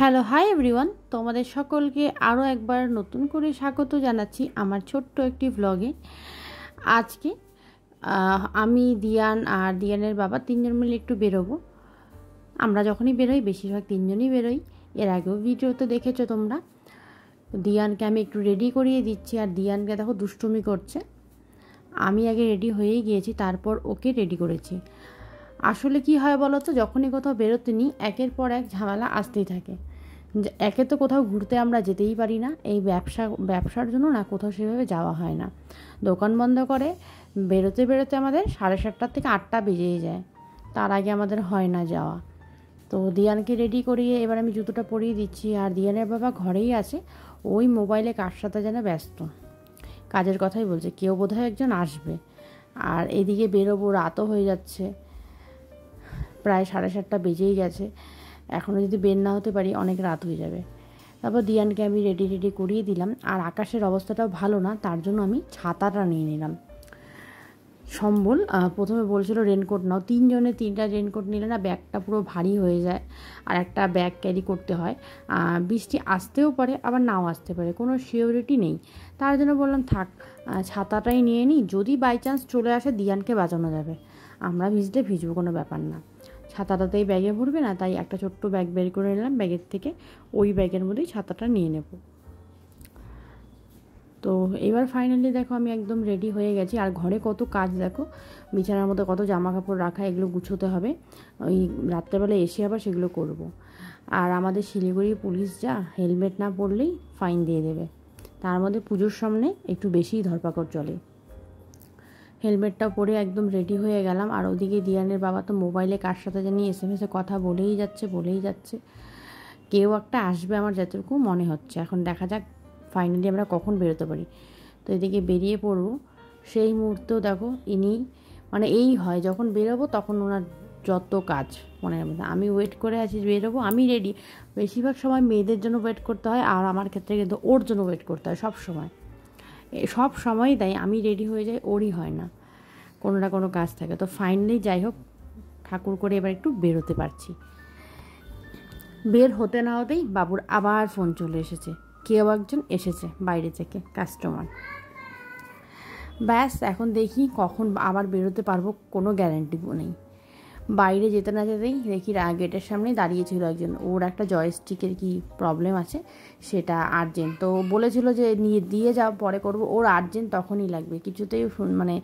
Hello hi everyone তোমাদের সকলকে আরও একবার নতুন করে স্বাগত জানাচ্ছি আমার ছোট্ট একটি ভ্লগে আজকে আমি দিয়ান আর দিয়ানের বাবা তিনজন মিলে একটু বেরোবো আমরা যখনই বেরোই বেশিরভাগ তিনজনই বেরোই এর আগেও ভিডিও তো দেখেছো তোমরা দিয়ানকে আমি একটু রেডি করিয়ে দিচ্ছি আর দিয়ানকে দেখো দুষ্টুমি করছে আমি আগে রেডি হয়েই গিয়েছি তারপর ওকে রেডি করেছি আসলে কি হয় বলো তো যখনই কোথাও বেরোতে নিই একের পর এক ঝামেলা আসতেই থাকে একে তো কোথাও ঘুরতে আমরা যেতেই পারি না এই ব্যবসা ব্যবসার জন্য না কোথাও সেভাবে যাওয়া হয় না দোকান বন্ধ করে বেরোতে বেরোতে আমাদের সাড়ে সাতটার থেকে আটটা বেজেই যায় তার আগে আমাদের হয় না যাওয়া তো দিয়ানকে রেডি করিয়ে এবার আমি জুতোটা পরিয়ে দিচ্ছি আর দিয়ানের বাবা ঘরেই আছে ওই মোবাইলে কার সাথে যেন ব্যস্ত কাজের কথাই বলছে কেউ বোধহয় একজন আসবে আর এদিকে বেরোবো রাতও হয়ে যাচ্ছে প্রায় সাড়ে সাতটা বেজেই গেছে এখনও যদি বের না হতে পারি অনেক রাত হয়ে যাবে তারপর দিয়ানকে আমি রেডি রেডি করিয়ে দিলাম আর আকাশের অবস্থাটাও ভালো না তার জন্য আমি ছাতাটা নিয়ে নিলাম সম্বল প্রথমে বলছিল রেনকোট নাও তিনজনে তিনটা রেনকোট নিলে না ব্যাগটা পুরো ভারী হয়ে যায় আর একটা ব্যাগ ক্যারি করতে হয় বৃষ্টি আসতেও পারে আবার নাও আসতে পারে কোনো সিওরিটি নেই তার জন্য বললাম থাক ছাতাটাই নিয়ে নিই যদি বাই চান্স চলে আসে দিয়ানকে বাঁচানো যাবে আমরা ভিজলে ভিজবো কোনো ব্যাপার না ছাতাটাতেই ব্যাগে ভরবে না তাই একটা ছোট্ট ব্যাগ বের করে নিলাম ব্যাগের থেকে ওই ব্যাগের মধ্যেই ছাতাটা নিয়ে নেব তো এবার ফাইনালি দেখো আমি একদম রেডি হয়ে গেছি আর ঘরে কত কাজ দেখো বিছানার মধ্যে কত জামা কাপড় রাখা এগুলো গুছোতে হবে ওই রাত্রেবেলা এসে আবার সেগুলো করব। আর আমাদের শিলিগুড়ি পুলিশ যা হেলমেট না পরলেই ফাইন দিয়ে দেবে তার মধ্যে পুজোর সামনে একটু বেশিই ধরপাকড় চলে হেলমেটটা পরে একদম রেডি হয়ে গেলাম আর ওদিকে দিয়ানের বাবা তো মোবাইলে কার সাথে জানি এস এম এসে কথা বলেই যাচ্ছে বলেই যাচ্ছে কেউ একটা আসবে আমার যতটুকু মনে হচ্ছে এখন দেখা যাক ফাইনালি আমরা কখন বেরোতে পারি তো এদিকে বেরিয়ে পড়ব সেই মুহূর্তেও দেখো ইনি মানে এই হয় যখন বেরোবো তখন ওনার যত কাজ মনে মধ্যে আমি ওয়েট করে আছি বেরোবো আমি রেডি বেশিরভাগ সময় মেয়েদের জন্য ওয়েট করতে হয় আর আমার ক্ষেত্রে কিন্তু ওর জন্য ওয়েট করতে হয় সব সময় সব সময়ই তাই আমি রেডি হয়ে যাই ওরই হয় না কোনো না কোনো কাজ থাকে তো ফাইনালি যাই হোক ঠাকুর করে এবার একটু বেরোতে পারছি বের হতে না হতেই বাবুর আবার ফোন চলে এসেছে কেউ একজন এসেছে বাইরে থেকে কাস্টমার ব্যাস এখন দেখি কখন আবার বেরোতে পারবো কোনো গ্যারেন্টিও নেই বাইরে যেতে না যেতেই দেখি গেটের সামনে দাঁড়িয়েছিল একজন ওর একটা জয়স্টিকের কি প্রবলেম আছে সেটা আর্জেন্ট তো বলেছিল যে নিয়ে দিয়ে যাও পরে করব ওর আর্জেন্ট তখনই লাগবে কিছুতেই মানে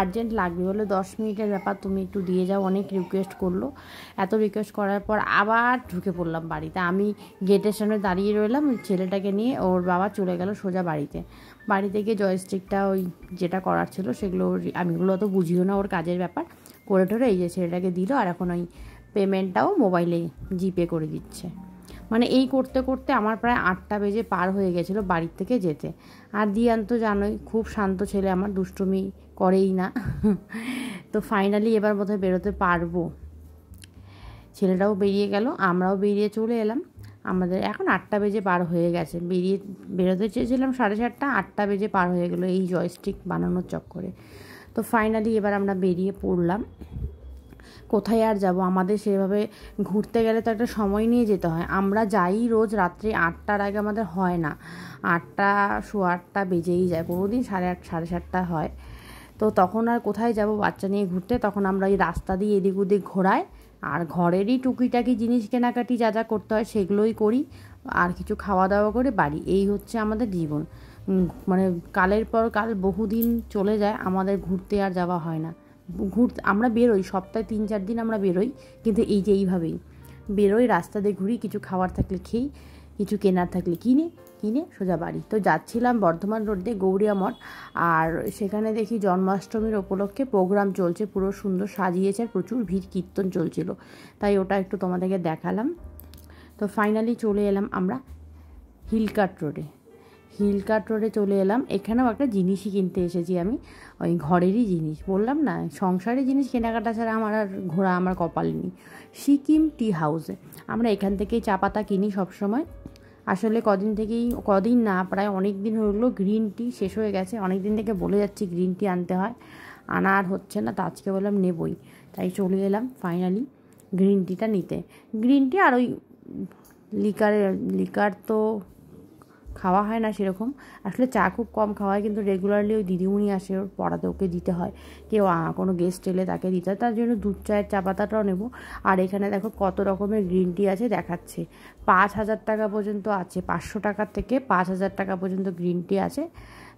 আর্জেন্ট লাগবে বলে দশ মিনিটের ব্যাপার তুমি একটু দিয়ে যাও অনেক রিকোয়েস্ট করলো এত রিকোয়েস্ট করার পর আবার ঢুকে পড়লাম বাড়িতে আমি গেটের সামনে দাঁড়িয়ে রইলাম ছেলেটাকে নিয়ে ওর বাবা চলে গেল সোজা বাড়িতে বাড়ি থেকে জয়স্টিকটা ওই যেটা করার ছিল সেগুলো আমি ওগুলো অত বুঝিও না ওর কাজের ব্যাপার করে ঠরে এই যে ছেলেটাকে দিল আর এখন ওই পেমেন্টটাও মোবাইলে জিপে করে দিচ্ছে মানে এই করতে করতে আমার প্রায় আটটা বেজে পার হয়ে গেছিলো বাড়ির থেকে যেতে আর দিয়ান তো জানোই খুব শান্ত ছেলে আমার দুষ্টুমি করেই না তো ফাইনালি এবার বোধহয় বেরোতে পারবো ছেলেটাও বেরিয়ে গেল আমরাও বেরিয়ে চলে এলাম আমাদের এখন আটটা বেজে পার হয়ে গেছে বেরিয়ে বেরোতে চেয়েছিলাম সাড়ে চারটা আটটা বেজে পার হয়ে গেলো এই জয়স্টিক বানানোর চক্করে তো ফাইনালি এবার আমরা বেরিয়ে পড়লাম কোথায় আর যাব আমাদের সেভাবে ঘুরতে গেলে তো একটা সময় নিয়ে যেতে হয় আমরা যাই রোজ রাত্রি আটটার আগে আমাদের হয় না আটটা শো আটটা বেজেই যায় কোনোদিন সাড়ে আট সাড়ে সাতটা হয় তো তখন আর কোথায় যাব বাচ্চা নিয়ে ঘুরতে তখন আমরা এই রাস্তা দিয়ে এদিক ওদিক ঘোরাই আর ঘরেরই টুকিটাকি জিনিস কেনাকাটি যা যা করতে হয় সেগুলোই করি আর কিছু খাওয়া দাওয়া করে বাড়ি এই হচ্ছে আমাদের জীবন মানে কালের পর কাল বহুদিন চলে যায় আমাদের ঘুরতে আর যাওয়া হয় না ঘুর আমরা বেরোই সপ্তাহে তিন চার দিন আমরা বেরোই কিন্তু এই যে এইভাবেই বেরোই রাস্তা দিয়ে ঘুরি কিছু খাওয়ার থাকলে খেই কিছু কেনার থাকলে কিনে কিনে সোজা বাড়ি তো যাচ্ছিলাম বর্ধমান রোড দিয়ে গৌরিয়া মঠ আর সেখানে দেখি জন্মাষ্টমীর উপলক্ষে প্রোগ্রাম চলছে পুরো সুন্দর সাজিয়েছে প্রচুর ভিড় কীর্তন চলছিল তাই ওটা একটু তোমাদেরকে দেখালাম তো ফাইনালি চলে এলাম আমরা হিলকাট রোডে হিল কাট রোডে চলে এলাম এখানেও একটা জিনিসই কিনতে এসেছি আমি ওই ঘরেরই জিনিস বললাম না সংসারের জিনিস কেনাকাটা ছাড়া আমার আর ঘোরা আমার কপাল নেই সিকিম টি হাউসে আমরা এখান থেকেই চা পাতা কিনি সবসময় আসলে কদিন থেকেই কদিন না প্রায় অনেক দিন হলো গ্রিন টি শেষ হয়ে গেছে অনেক দিন থেকে বলে যাচ্ছি গ্রিন টি আনতে হয় আনা আর হচ্ছে না তা আজকে বললাম নেবই তাই চলে এলাম ফাইনালি গ্রিন টিটা নিতে গ্রিন টি আর ওই লিকারের লিকার তো খাওয়া হয় না সেরকম আসলে চা খুব কম খাওয়া হয় কিন্তু রেগুলারলি ওই দিদিমণি আসে ওর পড়াতে ওকে দিতে হয় কেউ কোনো গেস্ট এলে তাকে দিতে হয় তার জন্য দুধ চায়ের চা পাতাটাও নেবো আর এখানে দেখো কত রকমের গ্রিন টি আছে দেখাচ্ছে পাঁচ হাজার টাকা পর্যন্ত আছে পাঁচশো টাকা থেকে পাঁচ হাজার টাকা পর্যন্ত গ্রিন টি আছে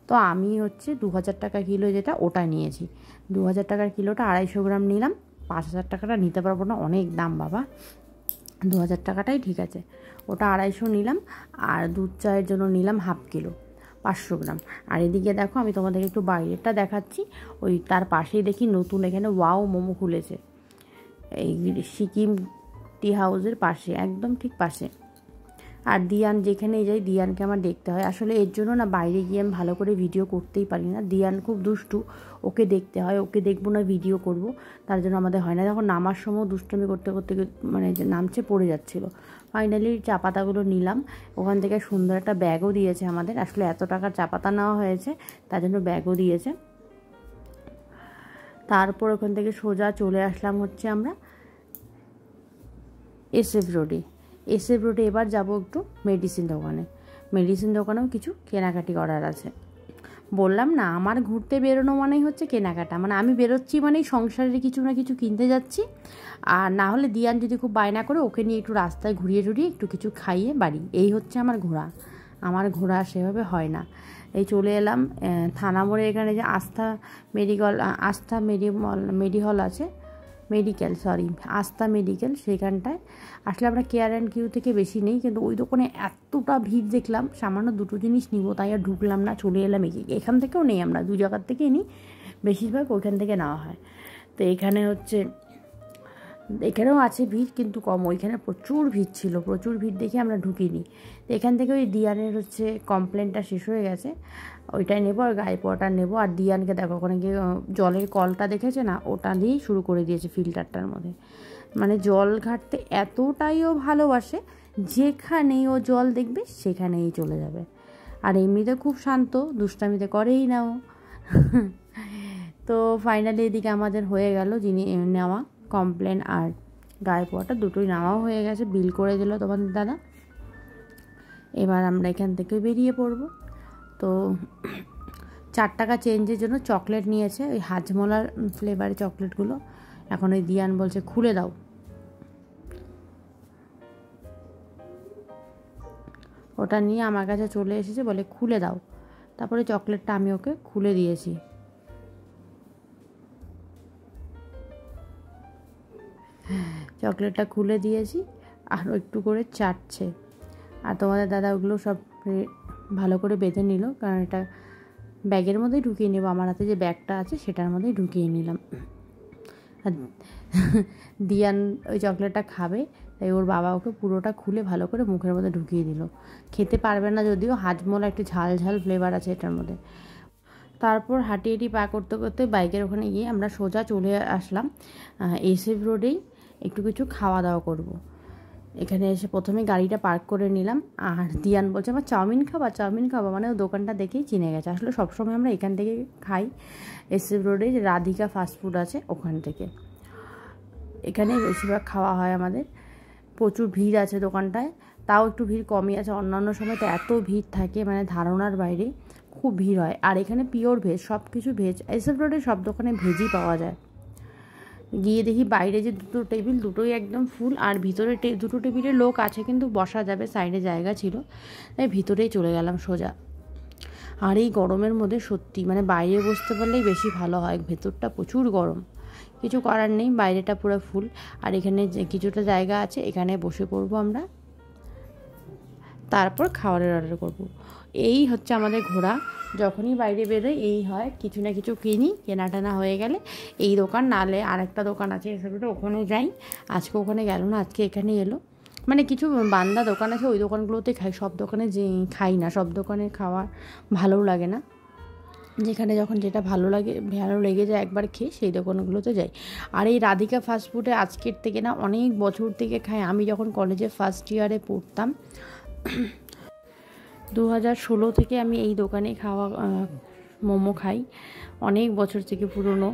তো আমি হচ্ছে দু হাজার টাকা কিলো যেটা ওটা নিয়েছি দু হাজার টাকার কিলোটা আড়াইশো গ্রাম নিলাম পাঁচ হাজার টাকাটা নিতে পারবো না অনেক দাম বাবা দু হাজার টাকাটাই ঠিক আছে ওটা আড়াইশো নিলাম আর দুধ চায়ের জন্য নিলাম হাফ কিলো পাঁচশো গ্রাম আর এদিকে দেখো আমি তোমাদেরকে একটু বাইরেটা দেখাচ্ছি ওই তার পাশেই দেখি নতুন এখানে ওয়াও মোমো খুলেছে এই সিকিম টি হাউসের পাশে একদম ঠিক পাশে আর দিয়ান যেখানেই যাই দিয়ানকে আমার দেখতে হয় আসলে এর জন্য না বাইরে গিয়ে আমি ভালো করে ভিডিও করতেই পারি না দিয়ান খুব দুষ্টু ওকে দেখতে হয় ওকে দেখবো না ভিডিও করব তার জন্য আমাদের হয় না যখন নামার সময় দুষ্টুমি করতে করতে মানে নামছে পড়ে যাচ্ছিলো ফাইনালি চা পাতাগুলো নিলাম ওখান থেকে সুন্দর একটা ব্যাগও দিয়েছে আমাদের আসলে এত টাকার চা পাতা নেওয়া হয়েছে তার জন্য ব্যাগও দিয়েছে তারপর ওখান থেকে সোজা চলে আসলাম হচ্ছে আমরা এসএফ রোডে এসএফ রোডে এবার যাব একটু মেডিসিন দোকানে মেডিসিন দোকানেও কিছু কেনাকাটি করার আছে বললাম না আমার ঘুরতে বেরোনো মানেই হচ্ছে কেনাকাটা মানে আমি বেরোচ্ছি মানেই সংসারের কিছু না কিছু কিনতে যাচ্ছি আর না হলে দিয়ান যদি খুব বায়না করে ওকে নিয়ে একটু রাস্তায় ঘুরিয়ে টুরিয়ে একটু কিছু খাইয়ে বাড়ি এই হচ্ছে আমার ঘোরা আমার ঘোরা সেভাবে হয় না এই চলে এলাম থানা মোড়ে এখানে যে আস্থা মেডিকল আস্থা মেডি মেডি হল আছে মেডিকেল সরি আস্থা মেডিকেল সেখানটায় আসলে আমরা কেয়ার অ্যান্ড কিউ থেকে বেশি নেই কিন্তু ওই দোকানে এতটা ভিড় দেখলাম সামান্য দুটো জিনিস নিব তাই আর ঢুকলাম না চলে এলাম এগিয়ে এখান থেকেও নেই আমরা দু জায়গার থেকেই নিই বেশিরভাগ ওইখান থেকে নেওয়া হয় তো এখানে হচ্ছে এখানেও আছে ভিড় কিন্তু কম ওইখানে প্রচুর ভিড় ছিল প্রচুর ভিড় দেখে আমরা ঢুকিনি তো এখান থেকে ওই ডিয়ানের হচ্ছে কমপ্লেনটা শেষ হয়ে গেছে ওইটাই নেবো আর গায়ে পটা নেবো আর ডিয়ানকে দেখো ওখানে গিয়ে জলের কলটা দেখেছে না ওটা দিয়েই শুরু করে দিয়েছে ফিল্টারটার মধ্যে মানে জল ঘাটতে এতটাইও ভালোবাসে যেখানেই ও জল দেখবে সেখানেই চলে যাবে আর এমনিতে খুব শান্ত দুষ্টামিতে করেই না ও তো ফাইনালি এদিকে আমাদের হয়ে গেল যিনি নেওয়া কমপ্লেন আর গায়ে পোয়াটা দুটোই নামাও হয়ে গেছে বিল করে দিল তোমাদের দাদা এবার আমরা এখান থেকে বেরিয়ে পড়ব তো চার টাকা চেঞ্জের জন্য চকলেট নিয়েছে ওই হাজমোলার ফ্লেভারের চকলেটগুলো এখন ওই দিয়ান বলছে খুলে দাও ওটা নিয়ে আমার কাছে চলে এসেছে বলে খুলে দাও তারপরে চকলেটটা আমি ওকে খুলে দিয়েছি চকলেটটা খুলে দিয়েছি আরও একটু করে চাটছে আর তোমাদের দাদা ওগুলো সব ভালো করে বেঁধে নিল কারণ এটা ব্যাগের মধ্যেই ঢুকিয়ে নেবো আমার হাতে যে ব্যাগটা আছে সেটার মধ্যেই ঢুকিয়ে নিলাম আর দিয়ান ওই চকলেটটা খাবে তাই ওর বাবা ওকে পুরোটা খুলে ভালো করে মুখের মধ্যে ঢুকিয়ে দিল খেতে পারবে না যদিও হাজমোলা একটু ঝাল ঝাল ফ্লেভার আছে এটার মধ্যে তারপর হাঁটি হাঁটি পা করতে করতে বাইকের ওখানে গিয়ে আমরা সোজা চলে আসলাম এসএফ রোডেই একটু কিছু খাওয়া দাওয়া করব। এখানে এসে প্রথমে গাড়িটা পার্ক করে নিলাম আর দিয়ান বলছে আমার চাউমিন খাবা চাউমিন খাবা মানে ও দোকানটা দেখেই চিনে গেছে আসলে সবসময় আমরা এখান থেকে খাই এসএফ রোডে রাধিকা ফাস্টফুড আছে ওখান থেকে এখানে বেশিরভাগ খাওয়া হয় আমাদের প্রচুর ভিড় আছে দোকানটায় তাও একটু ভিড় কমই আছে অন্যান্য সময় তো এত ভিড় থাকে মানে ধারণার বাইরে খুব ভিড় হয় আর এখানে পিওর ভেজ সব কিছু ভেজ এসব রোডে সব দোকানে ভেজই পাওয়া যায় গিয়ে দেখি বাইরে যে দুটো টেবিল দুটোই একদম ফুল আর ভিতরে দুটো টেবিলে লোক আছে কিন্তু বসা যাবে সাইডে জায়গা ছিল তাই ভিতরেই চলে গেলাম সোজা আর এই গরমের মধ্যে সত্যি মানে বাইরে বসতে পারলেই বেশি ভালো হয় ভেতরটা প্রচুর গরম কিছু করার নেই বাইরেটা পুরো ফুল আর এখানে কিছুটা জায়গা আছে এখানে বসে পড়বো আমরা তারপর খাবারের অর্ডার করব। এই হচ্ছে আমাদের ঘোরা যখনই বাইরে বেরোয় এই হয় কিছু না কিছু কিনি কেনাটানা হয়ে গেলে এই দোকান নালে আরেকটা দোকান আছে এসব ওখানে যাই আজকে ওখানে গেল না আজকে এখানে এলো মানে কিছু বান্দা দোকান আছে ওই দোকানগুলোতে খাই সব দোকানে যে খাই না সব দোকানে খাওয়া ভালো লাগে না যেখানে যখন যেটা ভালো লাগে ভালো লেগে যায় একবার খেয়ে সেই দোকানগুলোতে যাই আর এই রাধিকা ফাস্টফুডে আজকের থেকে না অনেক বছর থেকে খাই আমি যখন কলেজে ফার্স্ট ইয়ারে পড়তাম দু হাজার ষোলো থেকে আমি এই দোকানে খাওয়া মোমো খাই অনেক বছর থেকে পুরনো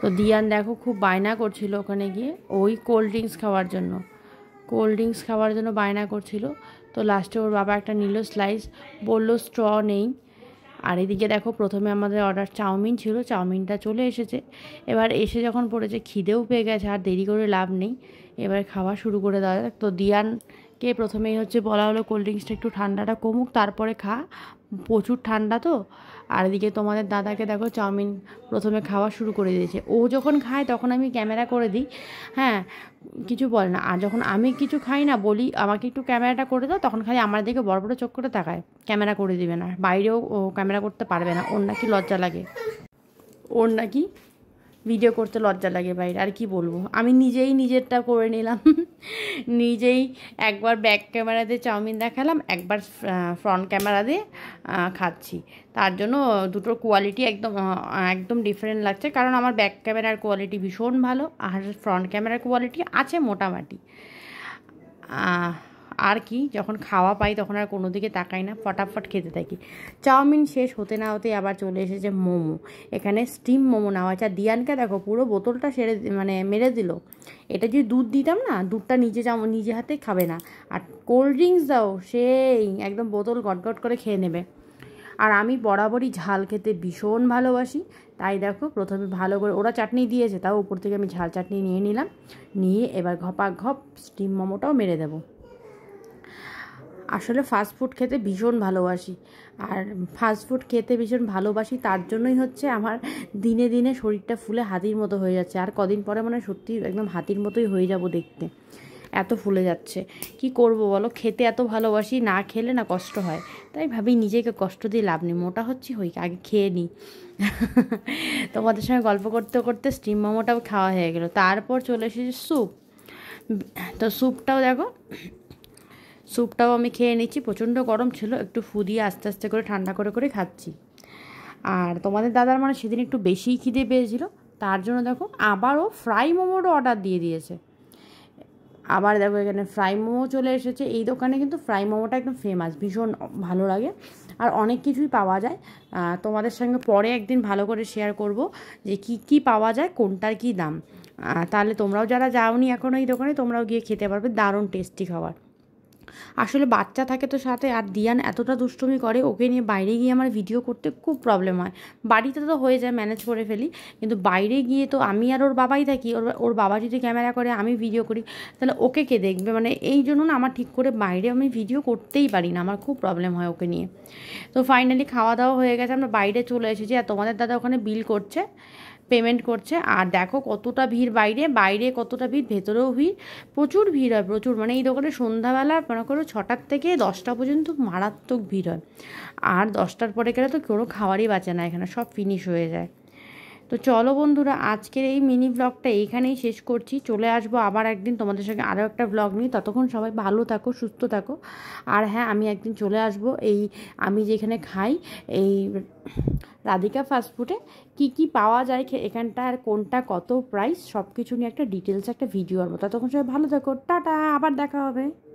তো দিয়ান দেখো খুব বায়না করছিল ওখানে গিয়ে ওই কোল্ড ড্রিঙ্কস খাওয়ার জন্য কোল্ড ড্রিঙ্কস খাওয়ার জন্য বায়না করছিল তো লাস্টে ওর বাবা একটা নিল স্লাইস বলল স্ট্র নেই আর এদিকে দেখো প্রথমে আমাদের অর্ডার চাউমিন ছিল চাউমিনটা চলে এসেছে এবার এসে যখন পড়েছে খিদেও পেয়ে গেছে আর দেরি করে লাভ নেই এবার খাওয়া শুরু করে দেওয়া যাক তো দিয়ান কে প্রথমেই হচ্ছে বলা হলো কোল্ড ড্রিঙ্কসটা একটু ঠান্ডাটা কমুক তারপরে খা প্রচুর ঠান্ডা তো আর এদিকে তোমাদের দাদাকে দেখো চাউমিন প্রথমে খাওয়া শুরু করে দিয়েছে ও যখন খায় তখন আমি ক্যামেরা করে দিই হ্যাঁ কিছু বলে না আর যখন আমি কিছু খাই না বলি আমাকে একটু ক্যামেরাটা করে দাও তখন খালি আমার দিকে বড় বড় চোখ করে তাকায় ক্যামেরা করে দিবে না বাইরেও ও ক্যামেরা করতে পারবে না ওর নাকি লজ্জা লাগে ওর নাকি ভিডিও করতে লজ্জা লাগে বাইরে আর কি বলবো আমি নিজেই নিজেরটা করে নিলাম নিজেই একবার ব্যাক ক্যামেরা দিয়ে চাউমিন দেখালাম একবার ফ্রন্ট ক্যামেরা দিয়ে খাচ্ছি তার জন্য দুটোর কোয়ালিটি একদম একদম ডিফারেন্ট লাগছে কারণ আমার ব্যাক ক্যামেরার কোয়ালিটি ভীষণ ভালো আর ফ্রন্ট ক্যামেরার কোয়ালিটি আছে মোটামুটি আর কি যখন খাওয়া পাই তখন আর কোনো দিকে তাকাই না ফটাফট খেতে থাকি চাউমিন শেষ হতে না হতে আবার চলে এসেছে মোমো এখানে স্টিম মোমো নেওয়া হয়েছে আর দিয়ানকে দেখো পুরো বোতলটা সেরে মানে মেরে দিল এটা যদি দুধ দিতাম না দুধটা নিজে চাম নিজে হাতে খাবে না আর কোল্ড ড্রিঙ্কস দাও সেই একদম বোতল গটগট করে খেয়ে নেবে আর আমি বরাবরই ঝাল খেতে ভীষণ ভালোবাসি তাই দেখো প্রথমে ভালো করে ওরা চাটনি দিয়েছে তাও উপর থেকে আমি ঝাল চাটনি নিয়ে নিলাম নিয়ে এবার ঘপা ঘপ স্টিম মোমোটাও মেরে দেবো আসলে ফাস্ট ফুড খেতে ভীষণ ভালোবাসি আর ফাস্ট ফুড খেতে ভীষণ ভালোবাসি তার জন্যই হচ্ছে আমার দিনে দিনে শরীরটা ফুলে হাতির মতো হয়ে যাচ্ছে আর কদিন পরে মানে সত্যি একদম হাতির মতোই হয়ে যাব দেখতে এত ফুলে যাচ্ছে কি করব বলো খেতে এত ভালোবাসি না খেলে না কষ্ট হয় তাই ভাবি নিজেকে কষ্ট দিয়ে লাভ নেই মোটা হচ্ছে হই আগে খেয়ে নিই তোমাদের সঙ্গে গল্প করতে করতে স্টিম মোমোটাও খাওয়া হয়ে গেল তারপর চলে এসেছে স্যুপ তো স্যুপটাও দেখো স্যুপটাও আমি খেয়ে নিচ্ছি প্রচণ্ড গরম ছিল একটু ফু দিয়ে আস্তে আস্তে করে ঠান্ডা করে করে খাচ্ছি আর তোমাদের দাদার মানে সেদিন একটু বেশিই খিদে পেয়েছিল তার জন্য দেখো আবারও ফ্রাই মোমোরও অর্ডার দিয়ে দিয়েছে আবার দেখো এখানে ফ্রাই মোমো চলে এসেছে এই দোকানে কিন্তু ফ্রাই মোমোটা একদম ফেমাস ভীষণ ভালো লাগে আর অনেক কিছুই পাওয়া যায় তোমাদের সঙ্গে পরে একদিন ভালো করে শেয়ার করব যে কি কি পাওয়া যায় কোনটার কি দাম তাহলে তোমরাও যারা যাওনি এখন এই দোকানে তোমরাও গিয়ে খেতে পারবে দারুণ টেস্টি খাবার আসলে বাচ্চা থাকে তো সাথে আর দিয়ান এতটা দুষ্টুমি করে ওকে নিয়ে বাইরে গিয়ে আমার ভিডিও করতে খুব প্রবলেম হয় বাড়িতে তো হয়ে যায় ম্যানেজ করে ফেলি কিন্তু বাইরে গিয়ে তো আমি আর ওর বাবাই থাকি ওর ওর বাবা যদি ক্যামেরা করে আমি ভিডিও করি তাহলে ওকে কে দেখবে মানে এই জন্য না আমার ঠিক করে বাইরে আমি ভিডিও করতেই পারি না আমার খুব প্রবলেম হয় ওকে নিয়ে তো ফাইনালি খাওয়া দাওয়া হয়ে গেছে আমরা বাইরে চলে এসেছি আর তোমাদের দাদা ওখানে বিল করছে পেমেন্ট করছে আর দেখো কতটা ভিড় বাইরে বাইরে কতটা ভিড় ভেতরেও ভিড় প্রচুর ভিড় হয় প্রচুর মানে এই দোকানে সন্ধ্যাবেলা মনে করো ছটার থেকে দশটা পর্যন্ত মারাত্মক ভিড় হয় আর দশটার পরে গেলে তো কোনো খাওয়ারই বাঁচে না এখানে সব ফিনিশ হয়ে যায় তো চলো বন্ধুরা আজকের এই মিনি ব্লগটা এইখানেই শেষ করছি চলে আসবো আবার একদিন তোমাদের সঙ্গে আরও একটা ব্লগ নিয়ে ততক্ষণ সবাই ভালো থাকো সুস্থ থাকো আর হ্যাঁ আমি একদিন চলে আসব এই আমি যেখানে খাই এই রাধিকা ফাস্টফুডে কি কি পাওয়া যায় এখানটা আর কোনটা কত প্রাইস সব কিছু নিয়ে একটা ডিটেলস একটা ভিডিও আনবো ততক্ষণ সবাই ভালো থাকো টাটা আবার দেখা হবে